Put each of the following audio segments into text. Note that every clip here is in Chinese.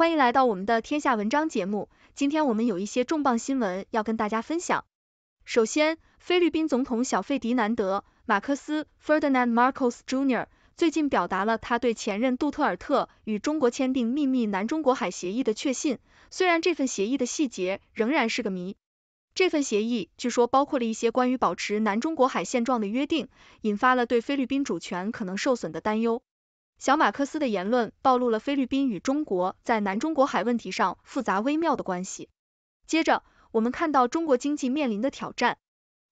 欢迎来到我们的天下文章节目，今天我们有一些重磅新闻要跟大家分享。首先，菲律宾总统小费迪南德·马克思 Ferdinand Marcos Jr. 最近表达了他对前任杜特尔特与中国签订秘密南中国海协议的确信，虽然这份协议的细节仍然是个谜。这份协议据说包括了一些关于保持南中国海现状的约定，引发了对菲律宾主权可能受损的担忧。小马克思的言论暴露了菲律宾与中国在南中国海问题上复杂微妙的关系。接着，我们看到中国经济面临的挑战。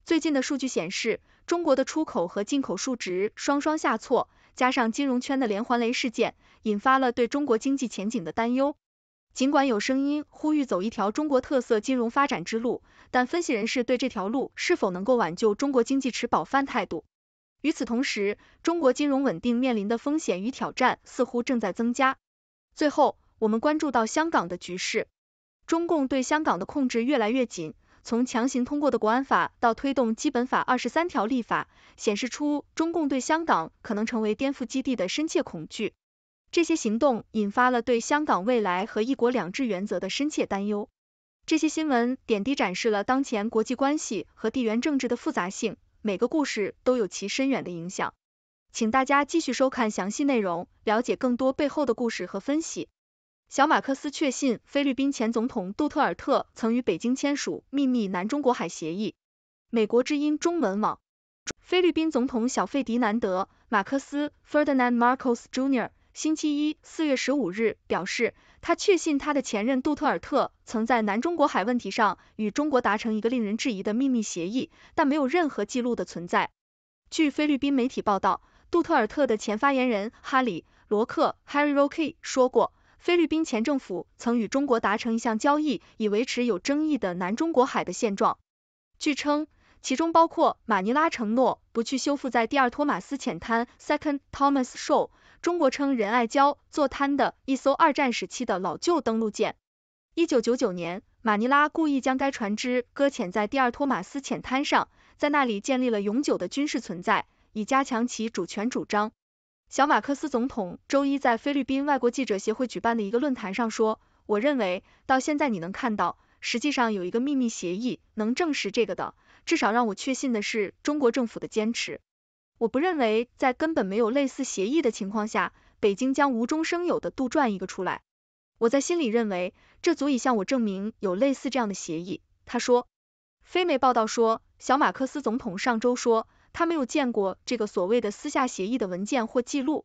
最近的数据显示，中国的出口和进口数值双双下挫，加上金融圈的连环雷事件，引发了对中国经济前景的担忧。尽管有声音呼吁走一条中国特色金融发展之路，但分析人士对这条路是否能够挽救中国经济持“饱饭”态度。与此同时，中国金融稳定面临的风险与挑战似乎正在增加。最后，我们关注到香港的局势，中共对香港的控制越来越紧，从强行通过的国安法到推动基本法二十三条立法，显示出中共对香港可能成为颠覆基地的深切恐惧。这些行动引发了对香港未来和“一国两制”原则的深切担忧。这些新闻点滴展示了当前国际关系和地缘政治的复杂性。每个故事都有其深远的影响，请大家继续收看详细内容，了解更多背后的故事和分析。小马克思确信菲律宾前总统杜特尔特曾与北京签署秘密南中国海协议。美国之音中文网，菲律宾总统小费迪南德·马克思 （Ferdinand Marcos Jr.） 星期一（四月十五日）表示。他确信他的前任杜特尔特曾在南中国海问题上与中国达成一个令人质疑的秘密协议，但没有任何记录的存在。据菲律宾媒体报道，杜特尔特的前发言人哈里·罗克 （Harry r o c k e 说过，菲律宾前政府曾与中国达成一项交易，以维持有争议的南中国海的现状。据称，其中包括马尼拉承诺不去修复在第二托马斯浅滩 （Second Thomas Shoal）。中国称仁爱礁座滩的一艘二战时期的老旧登陆舰。一九九九年，马尼拉故意将该船只搁浅在第二托马斯浅滩上，在那里建立了永久的军事存在，以加强其主权主张。小马克思总统周一在菲律宾外国记者协会举办的一个论坛上说：“我认为，到现在你能看到，实际上有一个秘密协议能证实这个的，至少让我确信的是中国政府的坚持。”我不认为在根本没有类似协议的情况下，北京将无中生有的杜撰一个出来。我在心里认为，这足以向我证明有类似这样的协议。他说，非媒报道说，小马克思总统上周说，他没有见过这个所谓的私下协议的文件或记录。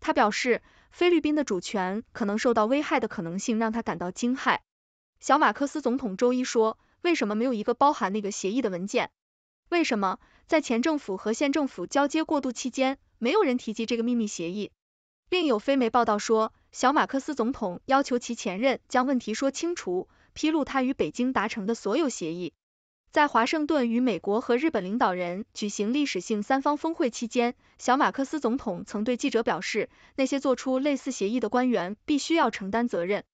他表示，菲律宾的主权可能受到危害的可能性让他感到惊骇。小马克思总统周一说，为什么没有一个包含那个协议的文件？为什么在前政府和县政府交接过渡期间，没有人提及这个秘密协议？另有非媒报道说，小马克思总统要求其前任将问题说清楚，披露他与北京达成的所有协议。在华盛顿与美国和日本领导人举行历史性三方峰会期间，小马克思总统曾对记者表示，那些做出类似协议的官员必须要承担责任。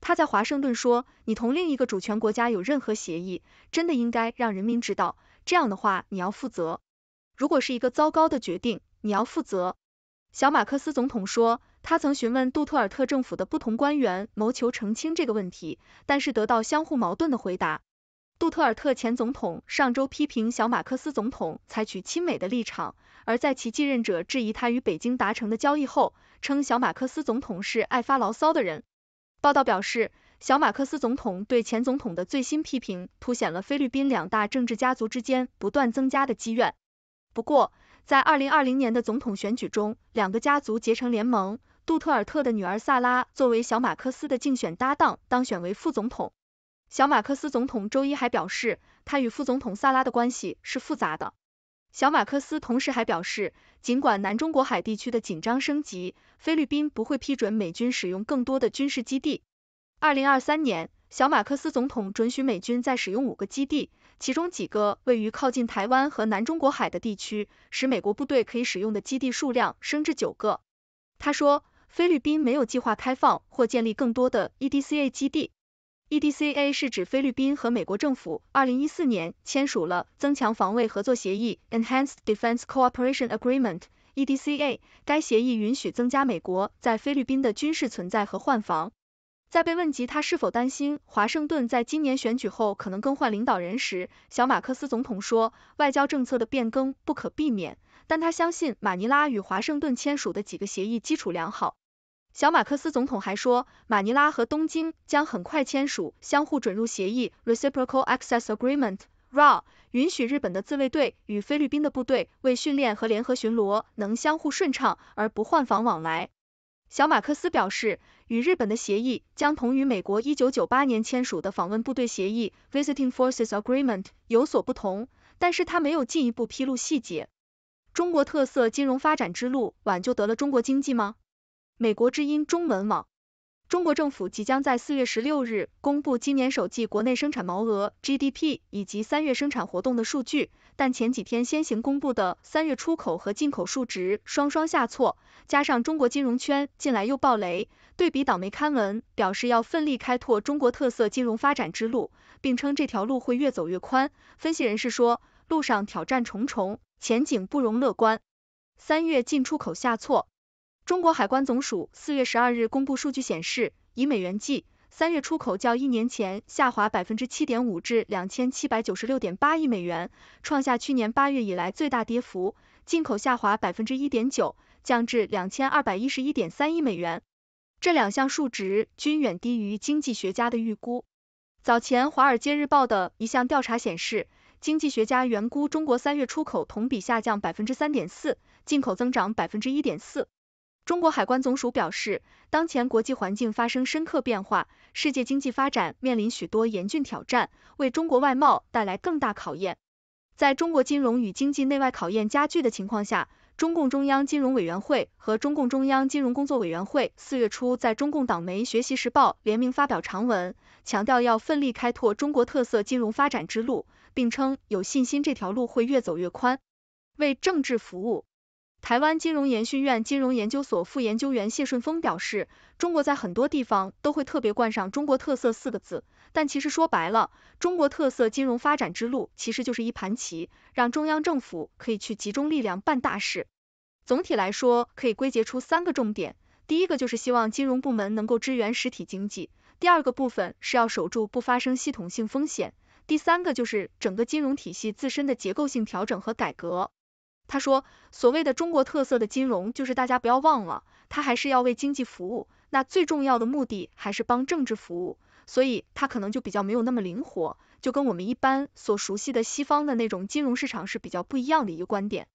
他在华盛顿说，你同另一个主权国家有任何协议，真的应该让人民知道。这样的话，你要负责。如果是一个糟糕的决定，你要负责。小马克思总统说，他曾询问杜特尔特政府的不同官员，谋求澄清这个问题，但是得到相互矛盾的回答。杜特尔特前总统上周批评小马克思总统采取亲美的立场，而在其继任者质疑他与北京达成的交易后，称小马克思总统是爱发牢骚的人。报道表示。小马克思总统对前总统的最新批评，凸显了菲律宾两大政治家族之间不断增加的积怨。不过，在二零二零年的总统选举中，两个家族结成联盟。杜特尔特的女儿萨拉作为小马克思的竞选搭档，当选为副总统。小马克思总统周一还表示，他与副总统萨拉的关系是复杂的。小马克思同时还表示，尽管南中国海地区的紧张升级，菲律宾不会批准美军使用更多的军事基地。二零二三年，小马克思总统准许美军再使用五个基地，其中几个位于靠近台湾和南中国海的地区，使美国部队可以使用的基地数量升至九个。他说，菲律宾没有计划开放或建立更多的 EDCA 基地。EDCA 是指菲律宾和美国政府二零一四年签署了增强防卫合作协议 （Enhanced Defense Cooperation Agreement，EDCA）。该协议允许增加美国在菲律宾的军事存在和换防。在被问及他是否担心华盛顿在今年选举后可能更换领导人时，小马克思总统说，外交政策的变更不可避免，但他相信马尼拉与华盛顿签署的几个协议基础良好。小马克思总统还说，马尼拉和东京将很快签署相互准入协议 （Reciprocal Access Agreement，RA），允许日本的自卫队与菲律宾的部队为训练和联合巡逻能相互顺畅而不换防往来。小马克思表示。与日本的协议将同于美国1998年签署的访问部队协议 （Visiting Forces Agreement） 有所不同，但是他没有进一步披露细节。中国特色金融发展之路挽救得了中国经济吗？美国之音中文网。中国政府即将在4月16日公布今年首季国内生产毛额 （GDP） 以及三月生产活动的数据。但前几天先行公布的三月出口和进口数值双双下挫，加上中国金融圈近来又暴雷，对比倒霉。刊文表示要奋力开拓中国特色金融发展之路，并称这条路会越走越宽。分析人士说，路上挑战重重，前景不容乐观。三月进出口下挫，中国海关总署四月十二日公布数据显示，以美元计。三月出口较一年前下滑百分之七点五，至两千七百九十六点八亿美元，创下去年八月以来最大跌幅；进口下滑百分之一点九，降至两千二百一十一点三亿美元。这两项数值均远低于经济学家的预估。早前《华尔街日报》的一项调查显示，经济学家原估中国三月出口同比下降百分之三点四，进口增长百分之一点四。中国海关总署表示，当前国际环境发生深刻变化，世界经济发展面临许多严峻挑战，为中国外贸带来更大考验。在中国金融与经济内外考验加剧的情况下，中共中央金融委员会和中共中央金融工作委员会四月初在中共党媒《学习时报》联名发表长文，强调要奋力开拓中国特色金融发展之路，并称有信心这条路会越走越宽。为政治服务。台湾金融研讯院金融研究所副研究员谢顺峰表示，中国在很多地方都会特别冠上“中国特色”四个字，但其实说白了，中国特色金融发展之路其实就是一盘棋，让中央政府可以去集中力量办大事。总体来说，可以归结出三个重点：第一个就是希望金融部门能够支援实体经济；第二个部分是要守住不发生系统性风险；第三个就是整个金融体系自身的结构性调整和改革。他说，所谓的中国特色的金融，就是大家不要忘了，它还是要为经济服务，那最重要的目的还是帮政治服务，所以它可能就比较没有那么灵活，就跟我们一般所熟悉的西方的那种金融市场是比较不一样的一个观点。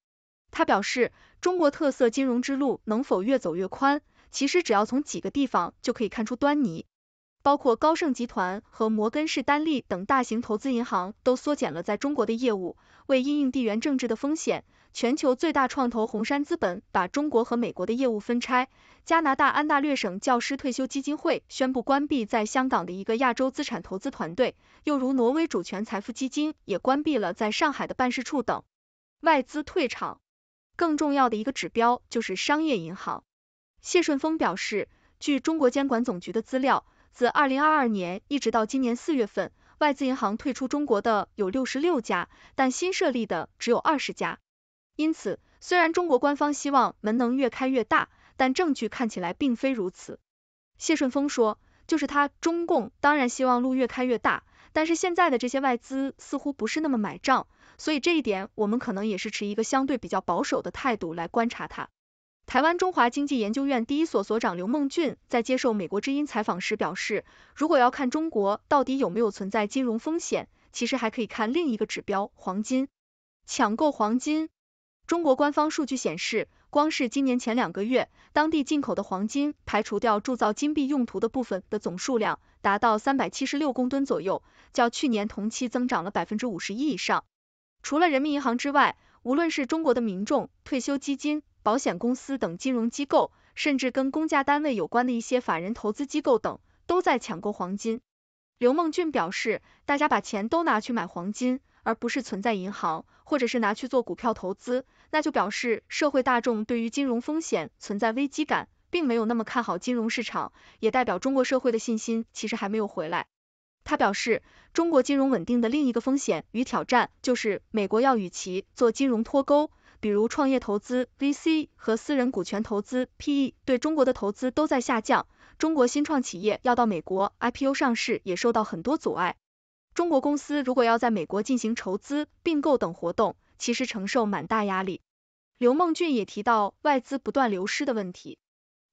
他表示，中国特色金融之路能否越走越宽，其实只要从几个地方就可以看出端倪，包括高盛集团和摩根士丹利等大型投资银行都缩减了在中国的业务，为因应地缘政治的风险。全球最大创投红杉资本把中国和美国的业务分拆，加拿大安大略省教师退休基金会宣布关闭在香港的一个亚洲资产投资团队，又如挪威主权财富基金也关闭了在上海的办事处等，外资退场。更重要的一个指标就是商业银行，谢顺丰表示，据中国监管总局的资料，自二零二二年一直到今年四月份，外资银行退出中国的有六十六家，但新设立的只有二十家。因此，虽然中国官方希望门能越开越大，但证据看起来并非如此。谢顺峰说，就是他，中共当然希望路越开越大，但是现在的这些外资似乎不是那么买账，所以这一点我们可能也是持一个相对比较保守的态度来观察它。台湾中华经济研究院第一所所长刘梦俊在接受美国之音采访时表示，如果要看中国到底有没有存在金融风险，其实还可以看另一个指标——黄金，抢购黄金。中国官方数据显示，光是今年前两个月，当地进口的黄金（排除掉铸造金币用途的部分）的总数量达到三百七十六公吨左右，较去年同期增长了百分之五十一以上。除了人民银行之外，无论是中国的民众、退休基金、保险公司等金融机构，甚至跟公家单位有关的一些法人投资机构等，都在抢购黄金。刘梦俊表示，大家把钱都拿去买黄金，而不是存在银行，或者是拿去做股票投资。那就表示社会大众对于金融风险存在危机感，并没有那么看好金融市场，也代表中国社会的信心其实还没有回来。他表示，中国金融稳定的另一个风险与挑战就是美国要与其做金融脱钩，比如创业投资 VC 和私人股权投资 PE 对中国的投资都在下降，中国新创企业要到美国 IPO 上市也受到很多阻碍，中国公司如果要在美国进行筹资、并购等活动。其实承受蛮大压力。刘梦俊也提到外资不断流失的问题。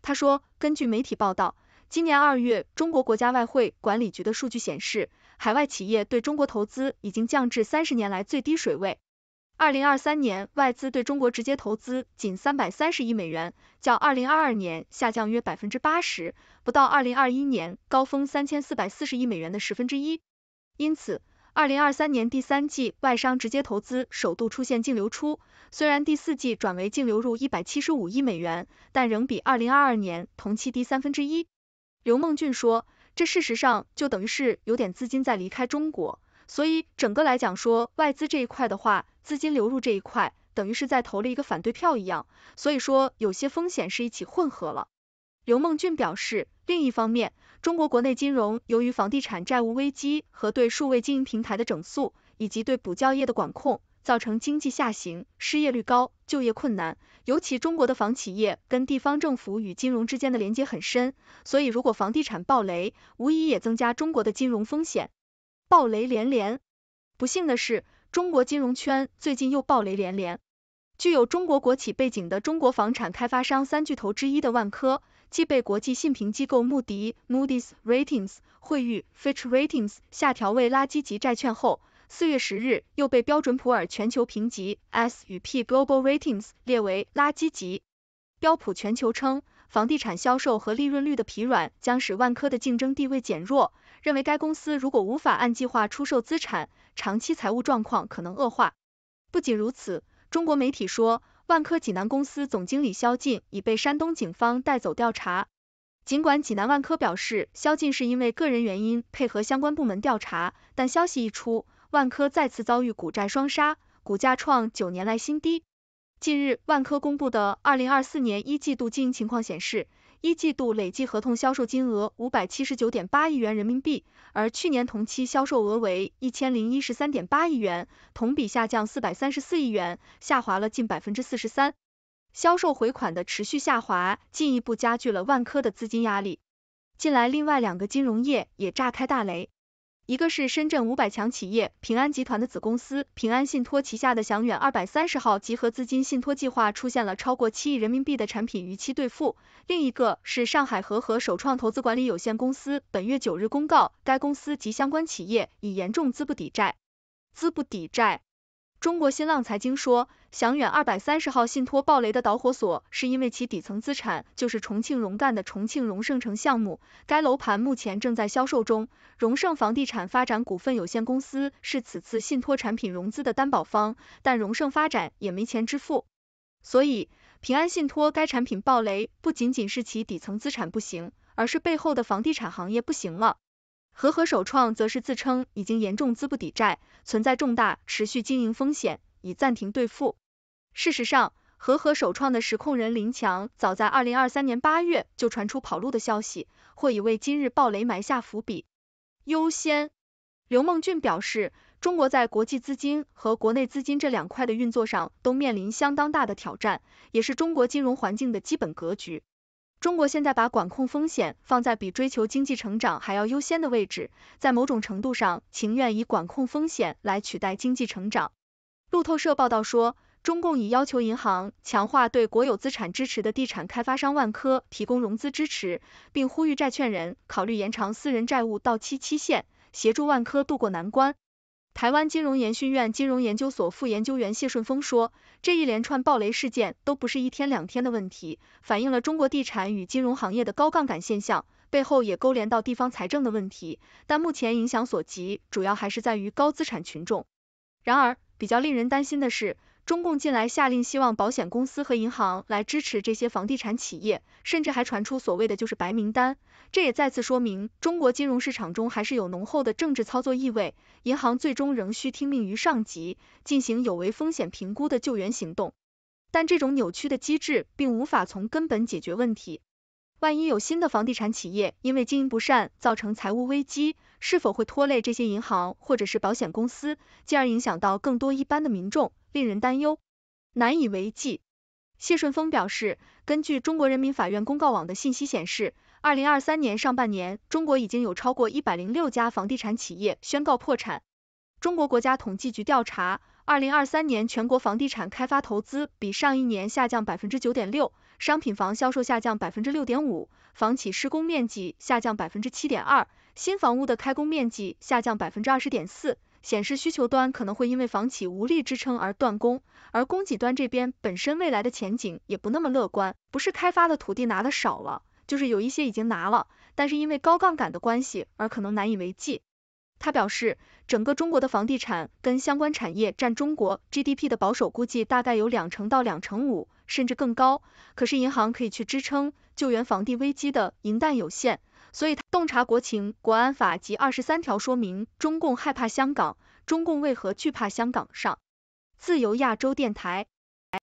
他说，根据媒体报道，今年二月中国国家外汇管理局的数据显示，海外企业对中国投资已经降至三十年来最低水位。二零二三年外资对中国直接投资仅三百三十亿美元，较二零二二年下降约百分之八十，不到二零二一年高峰三千四百四十亿美元的十分之一。因此，二零二三年第三季外商直接投资首度出现净流出，虽然第四季转为净流入一百七十五亿美元，但仍比二零二二年同期低三分之一。刘梦俊说，这事实上就等于是有点资金在离开中国，所以整个来讲说外资这一块的话，资金流入这一块等于是在投了一个反对票一样，所以说有些风险是一起混合了。刘梦俊表示，另一方面，中国国内金融由于房地产债务危机和对数位经营平台的整肃，以及对补教业的管控，造成经济下行、失业率高、就业困难。尤其中国的房企业跟地方政府与金融之间的连接很深，所以如果房地产暴雷，无疑也增加中国的金融风险。暴雷连连，不幸的是，中国金融圈最近又暴雷连连。具有中国国企背景的中国房产开发商三巨头之一的万科。继被国际信评机构穆迪 （Moody's Ratings）、惠誉 （Fitch Ratings） 下调为垃圾级债券后，四月十日又被标准普尔全球评级 （S&P Global Ratings） 列为垃圾级。标普全球称，房地产销售和利润率的疲软将使万科的竞争地位减弱，认为该公司如果无法按计划出售资产，长期财务状况可能恶化。不仅如此，中国媒体说。万科济南公司总经理肖劲已被山东警方带走调查。尽管济南万科表示，肖劲是因为个人原因配合相关部门调查，但消息一出，万科再次遭遇股债双杀，股价创九年来新低。近日，万科公布的二零二四年一季度经营情况显示，一季度累计合同销售金额五百七十九点八亿元人民币，而去年同期销售额为一千零一十三点八亿元，同比下降四百三十四亿元，下滑了近百分之四十三。销售回款的持续下滑，进一步加剧了万科的资金压力。近来，另外两个金融业也炸开大雷。一个是深圳五百强企业平安集团的子公司平安信托旗下的祥远二百三十号集合资金信托计划出现了超过七亿人民币的产品逾期兑付，另一个是上海和和首创投资管理有限公司本月九日公告，该公司及相关企业已严重资不抵债。资不抵债。中国新浪财经说。祥远二百三十号信托暴雷的导火索是因为其底层资产就是重庆荣干的重庆荣盛城项目，该楼盘目前正在销售中，荣盛房地产发展股份有限公司是此次信托产品融资的担保方，但荣盛发展也没钱支付，所以平安信托该产品暴雷不仅仅是其底层资产不行，而是背后的房地产行业不行了。和和首创则是自称已经严重资不抵债，存在重大持续经营风险，已暂停兑付。事实上，和合首创的实控人林强早在二零二三年八月就传出跑路的消息，或已为今日暴雷埋下伏笔。优先，刘孟俊表示，中国在国际资金和国内资金这两块的运作上都面临相当大的挑战，也是中国金融环境的基本格局。中国现在把管控风险放在比追求经济成长还要优先的位置，在某种程度上情愿以管控风险来取代经济成长。路透社报道说。中共已要求银行强化对国有资产支持的地产开发商万科提供融资支持，并呼吁债券人考虑延长私人债务到期期限，协助万科渡过难关。台湾金融研讯院金融研究所副研究员谢顺峰说，这一连串暴雷事件都不是一天两天的问题，反映了中国地产与金融行业的高杠杆现象，背后也勾连到地方财政的问题，但目前影响所及，主要还是在于高资产群众。然而，比较令人担心的是。中共近来下令，希望保险公司和银行来支持这些房地产企业，甚至还传出所谓的就是白名单，这也再次说明中国金融市场中还是有浓厚的政治操作意味，银行最终仍需听命于上级，进行有违风险评估的救援行动。但这种扭曲的机制并无法从根本解决问题。万一有新的房地产企业因为经营不善造成财务危机，是否会拖累这些银行或者是保险公司，进而影响到更多一般的民众？令人担忧，难以为继。谢顺峰表示，根据中国人民法院公告网的信息显示，二零二三年上半年，中国已经有超过一百零六家房地产企业宣告破产。中国国家统计局调查，二零二三年全国房地产开发投资比上一年下降百分之九点六，商品房销售下降百分之六点五，房企施工面积下降百分之七点二，新房屋的开工面积下降百分之二十点四。显示需求端可能会因为房企无力支撑而断供，而供给端这边本身未来的前景也不那么乐观，不是开发的土地拿的少了，就是有一些已经拿了，但是因为高杠杆的关系而可能难以为继。他表示，整个中国的房地产跟相关产业占中国 GDP 的保守估计大概有两成到两成五，甚至更高。可是银行可以去支撑救援房地危机的银弹有限。所以，他洞察国情、国安法及二十三条说明，中共害怕香港，中共为何惧怕香港？上自由亚洲电台，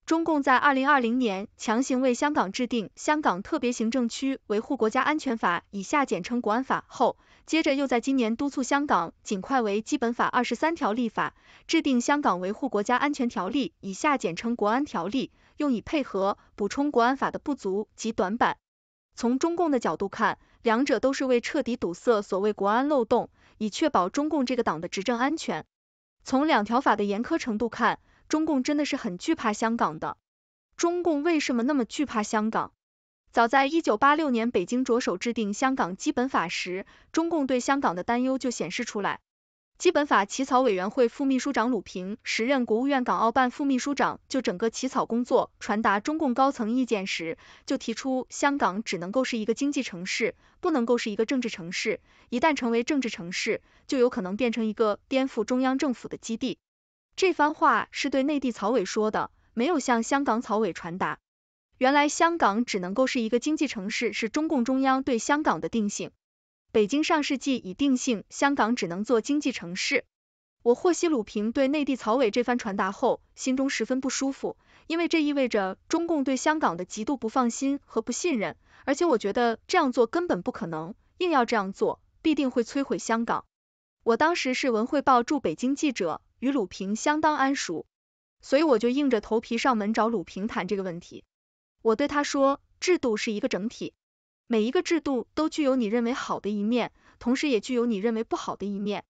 中共在二零二零年强行为香港制定《香港特别行政区维护国家安全法》（以下简称国安法）后，接着又在今年督促香港尽快为基本法二十三条立法，制定《香港维护国家安全条例》（以下简称国安条例），用以配合补充国安法的不足及短板。从中共的角度看，两者都是为彻底堵塞所谓国安漏洞，以确保中共这个党的执政安全。从两条法的严苛程度看，中共真的是很惧怕香港的。中共为什么那么惧怕香港？早在1986年，北京着手制定香港基本法时，中共对香港的担忧就显示出来。基本法起草委员会副秘书长鲁平，时任国务院港澳办副秘书长，就整个起草工作传达中共高层意见时，就提出香港只能够是一个经济城市，不能够是一个政治城市。一旦成为政治城市，就有可能变成一个颠覆中央政府的基地。这番话是对内地草委说的，没有向香港草委传达。原来香港只能够是一个经济城市，是中共中央对香港的定性。北京上世纪已定性，香港只能做经济城市。我获悉鲁平对内地曹伟这番传达后，心中十分不舒服，因为这意味着中共对香港的极度不放心和不信任。而且我觉得这样做根本不可能，硬要这样做必定会摧毁香港。我当时是文汇报驻北京记者，与鲁平相当安熟，所以我就硬着头皮上门找鲁平谈这个问题。我对他说，制度是一个整体。每一个制度都具有你认为好的一面，同时也具有你认为不好的一面。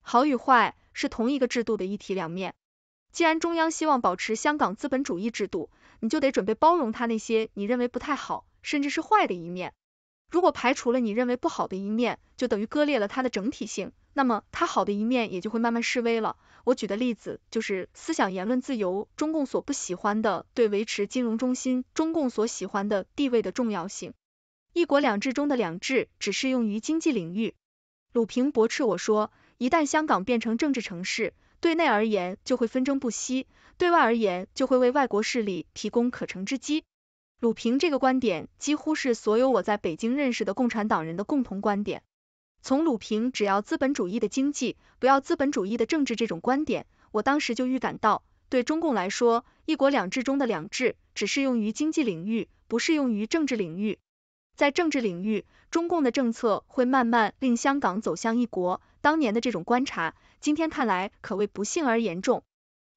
好与坏是同一个制度的一体两面。既然中央希望保持香港资本主义制度，你就得准备包容它那些你认为不太好，甚至是坏的一面。如果排除了你认为不好的一面，就等于割裂了它的整体性，那么它好的一面也就会慢慢示威了。我举的例子就是思想言论自由，中共所不喜欢的，对维持金融中心，中共所喜欢的地位的重要性。一国两制中的两制只适用于经济领域。鲁平驳斥我说，一旦香港变成政治城市，对内而言就会纷争不息，对外而言就会为外国势力提供可乘之机。鲁平这个观点几乎是所有我在北京认识的共产党人的共同观点。从鲁平只要资本主义的经济，不要资本主义的政治这种观点，我当时就预感到，对中共来说，一国两制中的两制只适用于经济领域，不适用于政治领域。在政治领域，中共的政策会慢慢令香港走向一国。当年的这种观察，今天看来可谓不幸而严重。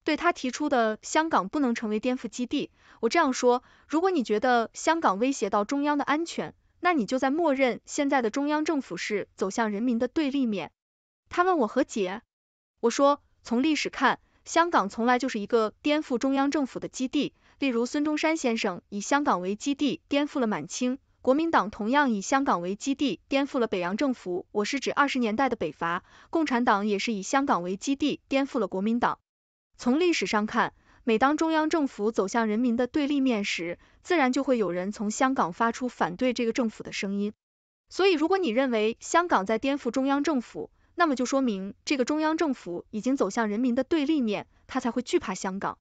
对他提出的香港不能成为颠覆基地，我这样说：如果你觉得香港威胁到中央的安全，那你就在默认现在的中央政府是走向人民的对立面。他问我何解，我说从历史看，香港从来就是一个颠覆中央政府的基地，例如孙中山先生以香港为基地颠覆了满清。国民党同样以香港为基地，颠覆了北洋政府。我是指二十年代的北伐，共产党也是以香港为基地，颠覆了国民党。从历史上看，每当中央政府走向人民的对立面时，自然就会有人从香港发出反对这个政府的声音。所以，如果你认为香港在颠覆中央政府，那么就说明这个中央政府已经走向人民的对立面，他才会惧怕香港。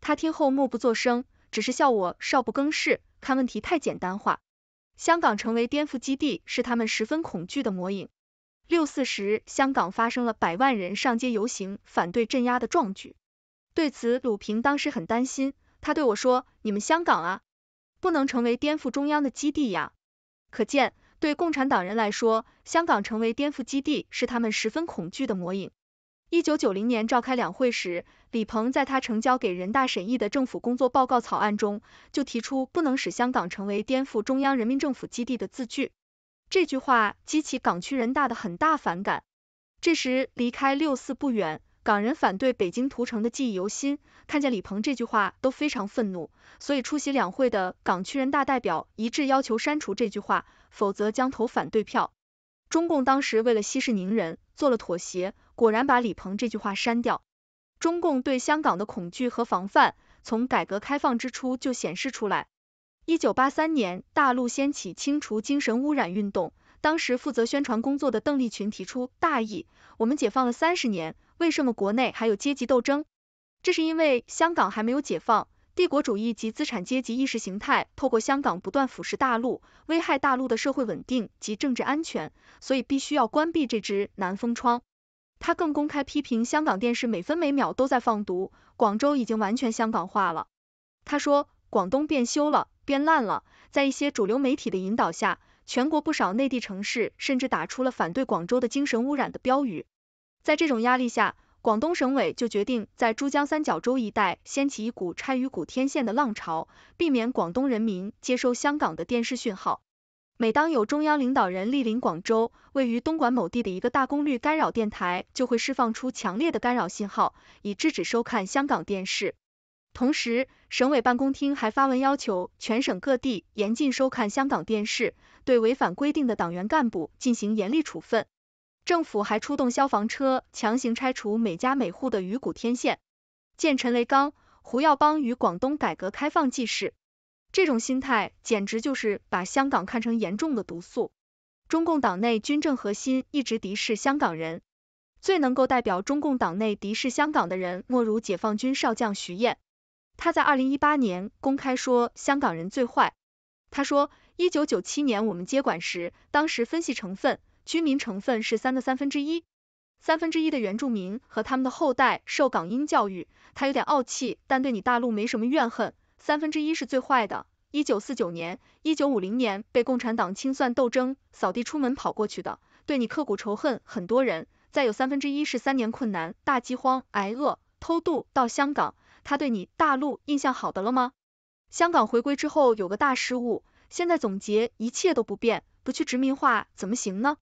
他听后默不作声，只是笑我少不更事，看问题太简单化。香港成为颠覆基地，是他们十分恐惧的魔影。六四时，香港发生了百万人上街游行，反对镇压的壮举。对此，鲁平当时很担心，他对我说：“你们香港啊，不能成为颠覆中央的基地呀。”可见，对共产党人来说，香港成为颠覆基地，是他们十分恐惧的魔影。一九九零年召开两会时，李鹏在他呈交给人大审议的政府工作报告草案中，就提出不能使香港成为颠覆中央人民政府基地的字据。这句话激起港区人大的很大反感。这时离开六四不远，港人反对北京屠城的记忆犹新，看见李鹏这句话都非常愤怒，所以出席两会的港区人大代表一致要求删除这句话，否则将投反对票。中共当时为了息事宁人，做了妥协。果然把李鹏这句话删掉。中共对香港的恐惧和防范，从改革开放之初就显示出来。一九八三年，大陆掀起清除精神污染运动，当时负责宣传工作的邓丽群提出：“大意，我们解放了三十年，为什么国内还有阶级斗争？这是因为香港还没有解放，帝国主义及资产阶级意识形态透过香港不断腐蚀大陆，危害大陆的社会稳定及政治安全，所以必须要关闭这只南风窗。”他更公开批评香港电视每分每秒都在放毒，广州已经完全香港化了。他说，广东变修了，变烂了。在一些主流媒体的引导下，全国不少内地城市甚至打出了反对广州的精神污染的标语。在这种压力下，广东省委就决定在珠江三角洲一带掀起一股拆鱼骨天线的浪潮，避免广东人民接收香港的电视讯号。每当有中央领导人莅临广州，位于东莞某地的一个大功率干扰电台就会释放出强烈的干扰信号，以制止收看香港电视。同时，省委办公厅还发文要求全省各地严禁收看香港电视，对违反规定的党员干部进行严厉处分。政府还出动消防车强行拆除每家每户的鱼骨天线。见陈雷刚、胡耀邦与广东改革开放记事。这种心态简直就是把香港看成严重的毒素。中共党内军政核心一直敌视香港人，最能够代表中共党内敌视香港的人莫如解放军少将徐燕。他在二零一八年公开说香港人最坏。他说，一九九七年我们接管时，当时分析成分，居民成分是三的三分之一，三分之一的原住民和他们的后代受港英教育，他有点傲气，但对你大陆没什么怨恨。三分之一是最坏的，一九四九年、一九五零年被共产党清算斗争扫地出门跑过去的，对你刻骨仇恨，很多人。再有三分之一是三年困难大饥荒挨饿偷渡到香港，他对你大陆印象好的了吗？香港回归之后有个大失误，现在总结一切都不变，不去殖民化怎么行呢？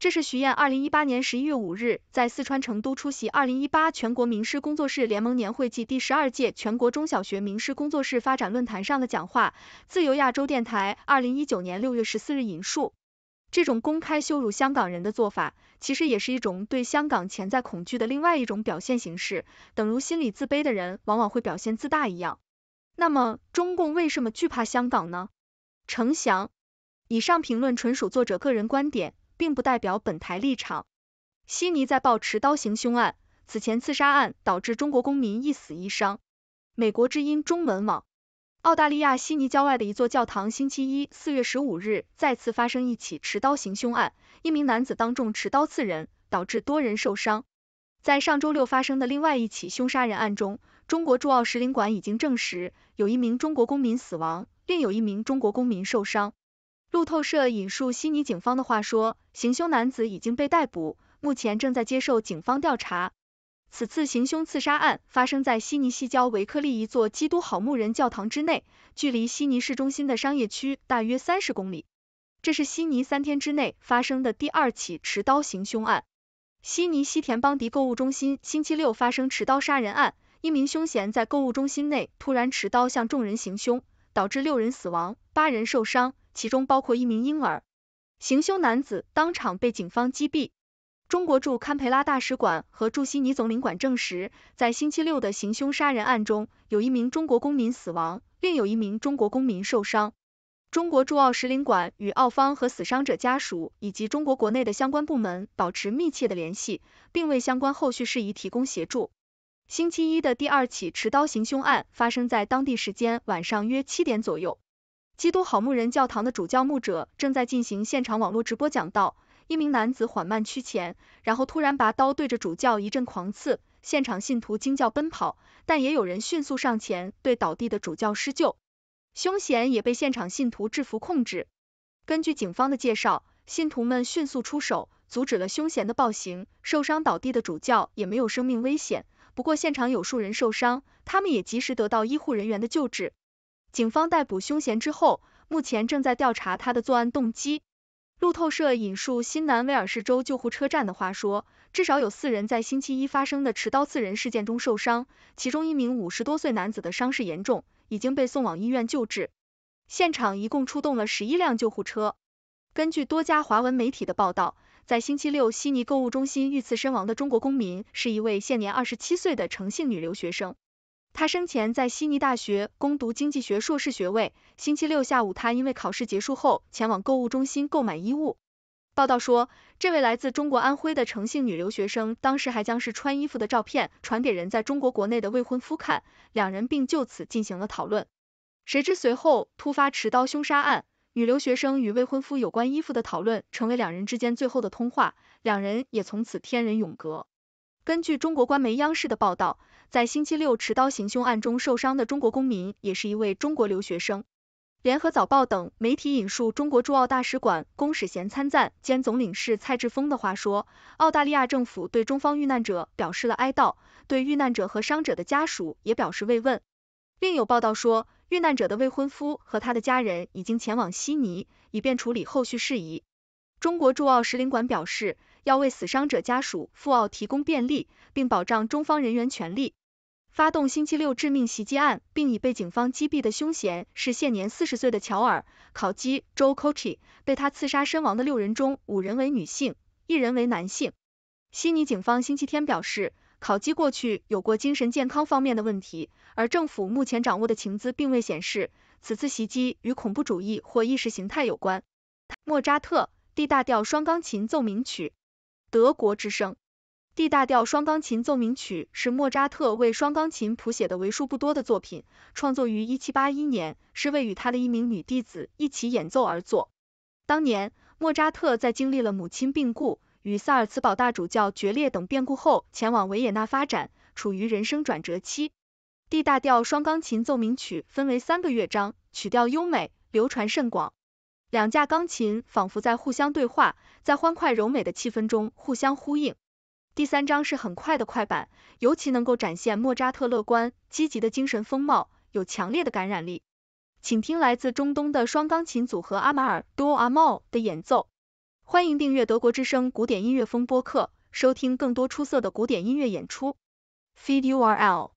这是徐燕二零一八年十一月五日在四川成都出席二零一八全国名师工作室联盟年会暨第十二届全国中小学名师工作室发展论坛上的讲话。自由亚洲电台二零一九年六月十四日引述。这种公开羞辱香港人的做法，其实也是一种对香港潜在恐惧的另外一种表现形式，等如心理自卑的人往往会表现自大一样。那么，中共为什么惧怕香港呢？程翔。以上评论纯属作者个人观点。并不代表本台立场。悉尼在报持刀行凶案，此前刺杀案导致中国公民一死一伤。美国之音中文网，澳大利亚悉尼郊外的一座教堂，星期一四月十五日再次发生一起持刀行凶案，一名男子当众持刀刺人，导致多人受伤。在上周六发生的另外一起凶杀人案中，中国驻澳使领馆已经证实，有一名中国公民死亡，另有一名中国公民受伤。路透社引述悉尼警方的话说，行凶男子已经被逮捕，目前正在接受警方调查。此次行凶刺杀案发生在悉尼西郊维克利一座基督好牧人教堂之内，距离悉尼市中心的商业区大约三十公里。这是悉尼三天之内发生的第二起持刀行凶案。悉尼西田邦迪购物中心星期六发生持刀杀人案，一名凶嫌在购物中心内突然持刀向众人行凶，导致六人死亡，八人受伤。其中包括一名婴儿，行凶男子当场被警方击毙。中国驻堪培拉大使馆和驻悉尼总领馆证实，在星期六的行凶杀人案中，有一名中国公民死亡，另有一名中国公民受伤。中国驻澳使领馆与澳方和死伤者家属以及中国国内的相关部门保持密切的联系，并为相关后续事宜提供协助。星期一的第二起持刀行凶案发生在当地时间晚上约七点左右。基督好牧人教堂的主教牧者正在进行现场网络直播讲道，一名男子缓慢趋前，然后突然拔刀对着主教一阵狂刺，现场信徒惊叫奔跑，但也有人迅速上前对倒地的主教施救，凶嫌也被现场信徒制服控制。根据警方的介绍，信徒们迅速出手阻止了凶嫌的暴行，受伤倒地的主教也没有生命危险，不过现场有数人受伤，他们也及时得到医护人员的救治。警方逮捕凶嫌之后，目前正在调查他的作案动机。路透社引述新南威尔士州救护车站的话说，至少有四人在星期一发生的持刀刺人事件中受伤，其中一名五十多岁男子的伤势严重，已经被送往医院救治。现场一共出动了十一辆救护车。根据多家华文媒体的报道，在星期六悉尼购物中心遇刺身亡的中国公民是一位现年二十七岁的成姓女留学生。他生前在悉尼大学攻读经济学硕士学位。星期六下午，他因为考试结束后前往购物中心购买衣物。报道说，这位来自中国安徽的成姓女留学生当时还将是穿衣服的照片传给人在中国国内的未婚夫看，两人并就此进行了讨论。谁知随后突发持刀凶杀案，女留学生与未婚夫有关衣服的讨论成为两人之间最后的通话，两人也从此天人永隔。根据中国官媒央视的报道。在星期六持刀行凶案中受伤的中国公民也是一位中国留学生。联合早报等媒体引述中国驻澳大使馆公使衔参赞兼总领事蔡志峰的话说，澳大利亚政府对中方遇难者表示了哀悼，对遇难者和伤者的家属也表示慰问。另有报道说，遇难者的未婚夫和他的家人已经前往悉尼，以便处理后续事宜。中国驻澳使领馆表示，要为死伤者家属赴澳提供便利，并保障中方人员权利。发动星期六致命袭击案并已被警方击毙的凶嫌是现年四十岁的乔尔·考基 j o e Kochi）。被他刺杀身亡的六人中，五人为女性，一人为男性。悉尼警方星期天表示，考基过去有过精神健康方面的问题，而政府目前掌握的情资并未显示此次袭击与恐怖主义或意识形态有关。莫扎特 D 大调双钢琴奏鸣曲，德国之声。D 大调双钢琴奏鸣曲是莫扎特为双钢琴谱写的为数不多的作品，创作于1781年，是为与他的一名女弟子一起演奏而作。当年，莫扎特在经历了母亲病故、与萨尔茨堡大主教决裂等变故后，前往维也纳发展，处于人生转折期。D 大调双钢琴奏鸣曲分为三个乐章，曲调优美，流传甚广。两架钢琴仿佛在互相对话，在欢快柔美的气氛中互相呼应。第三章是很快的快板，尤其能够展现莫扎特乐观积极的精神风貌，有强烈的感染力。请听来自中东的双钢琴组合阿马尔多阿茂的演奏。欢迎订阅《德国之声古典音乐风播客》，收听更多出色的古典音乐演出。Feed URL: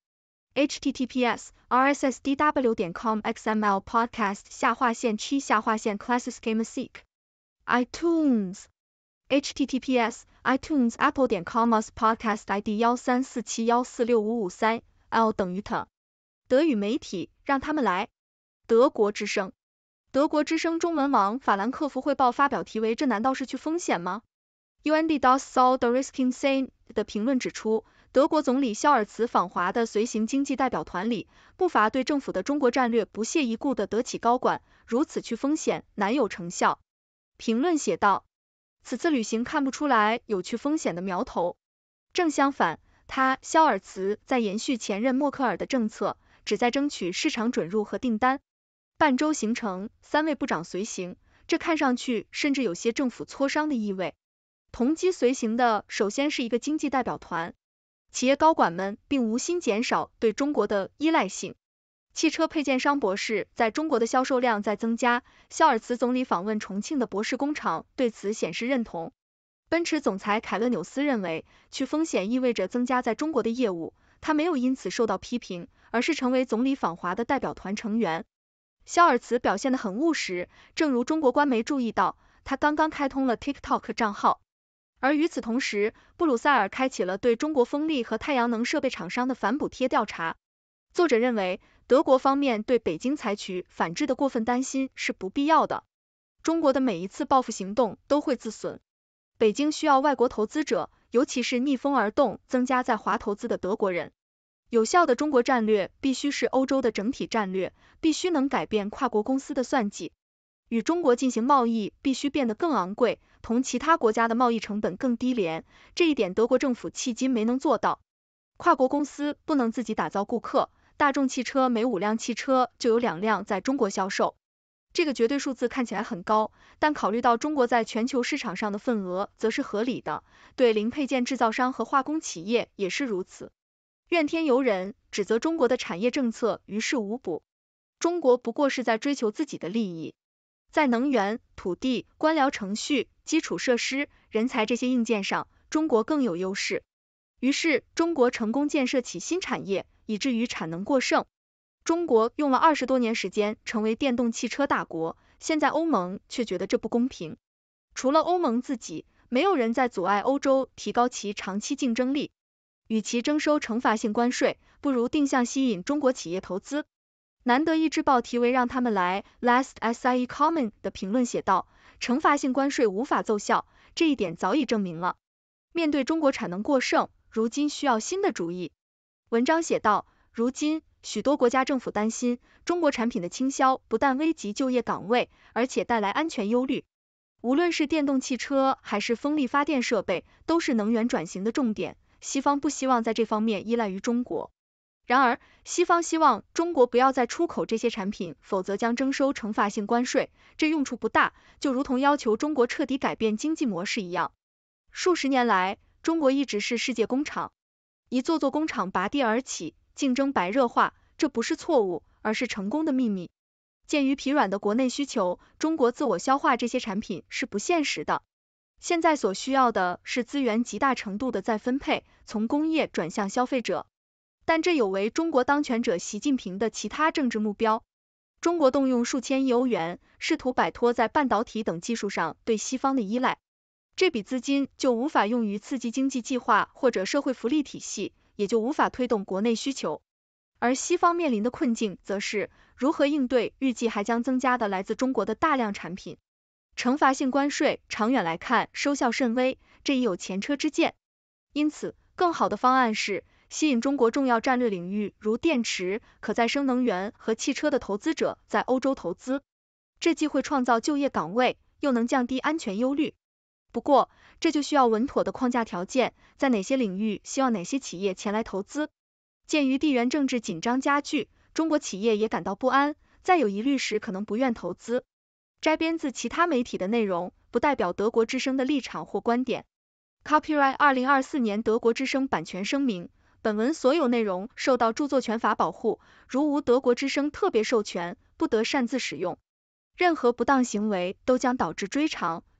https://rssdw.com/xml/podcast 下划线 t 下划线 c l a s s i s c l a s s i c itunes https://itunes.apple.com/us/podcast/id1347146553?l= 等于德德语媒体让他们来。德国之声，德国之声中文网《法兰克福汇报》发表题为“这难道是去风险吗？”U N D O S S t L the R I S K I N G S A n e 的评论指出，德国总理肖尔茨访华的随行经济代表团里，不乏对政府的中国战略不屑一顾的德企高管，如此去风险难有成效。评论写道。此次旅行看不出来有去风险的苗头，正相反，他肖尔茨在延续前任默克尔的政策，旨在争取市场准入和订单。半周行程，三位部长随行，这看上去甚至有些政府磋商的意味。同机随行的首先是一个经济代表团，企业高管们并无心减少对中国的依赖性。汽车配件商博士在中国的销售量在增加。肖尔茨总理访问重庆的博士工厂，对此显示认同。奔驰总裁凯勒纽斯认为，去风险意味着增加在中国的业务。他没有因此受到批评，而是成为总理访华的代表团成员。肖尔茨表现得很务实，正如中国官媒注意到，他刚刚开通了 TikTok 账号。而与此同时，布鲁塞尔开启了对中国风力和太阳能设备厂商的反补贴调查。作者认为。德国方面对北京采取反制的过分担心是不必要的。中国的每一次报复行动都会自损。北京需要外国投资者，尤其是逆风而动、增加在华投资的德国人。有效的中国战略必须是欧洲的整体战略，必须能改变跨国公司的算计。与中国进行贸易必须变得更昂贵，同其他国家的贸易成本更低廉。这一点德国政府迄今没能做到。跨国公司不能自己打造顾客。大众汽车每五辆汽车就有两辆在中国销售，这个绝对数字看起来很高，但考虑到中国在全球市场上的份额，则是合理的。对零配件制造商和化工企业也是如此。怨天尤人，指责中国的产业政策于事无补。中国不过是在追求自己的利益，在能源、土地、官僚程序、基础设施、人才这些硬件上，中国更有优势。于是，中国成功建设起新产业。以至于产能过剩，中国用了二十多年时间成为电动汽车大国，现在欧盟却觉得这不公平。除了欧盟自己，没有人在阻碍欧洲提高其长期竞争力。与其征收惩罚性关税，不如定向吸引中国企业投资。难得一志报题为《让他们来》（Last S I E Common） 的评论写道：“惩罚性关税无法奏效，这一点早已证明了。面对中国产能过剩，如今需要新的主意。”文章写道，如今许多国家政府担心中国产品的倾销不但危及就业岗位，而且带来安全忧虑。无论是电动汽车还是风力发电设备，都是能源转型的重点。西方不希望在这方面依赖于中国。然而，西方希望中国不要再出口这些产品，否则将征收惩罚性关税。这用处不大，就如同要求中国彻底改变经济模式一样。数十年来，中国一直是世界工厂。一座座工厂拔地而起，竞争白热化，这不是错误，而是成功的秘密。鉴于疲软的国内需求，中国自我消化这些产品是不现实的。现在所需要的是资源极大程度的再分配，从工业转向消费者。但这有违中国当权者习近平的其他政治目标。中国动用数千亿欧元，试图摆脱在半导体等技术上对西方的依赖。这笔资金就无法用于刺激经济计划或者社会福利体系，也就无法推动国内需求。而西方面临的困境，则是如何应对预计还将增加的来自中国的大量产品。惩罚性关税长远来看收效甚微，这已有前车之鉴。因此，更好的方案是吸引中国重要战略领域如电池、可再生能源和汽车的投资者在欧洲投资，这既会创造就业岗位，又能降低安全忧虑。不过，这就需要稳妥的框架条件，在哪些领域希望哪些企业前来投资。鉴于地缘政治紧张加剧，中国企业也感到不安，在有疑虑时可能不愿投资。摘编自其他媒体的内容，不代表德国之声的立场或观点。Copyright 二零二四年德国之声版权声明：本文所有内容受到著作权法保护，如无德国之声特别授权，不得擅自使用，任何不当行为都将导致追偿。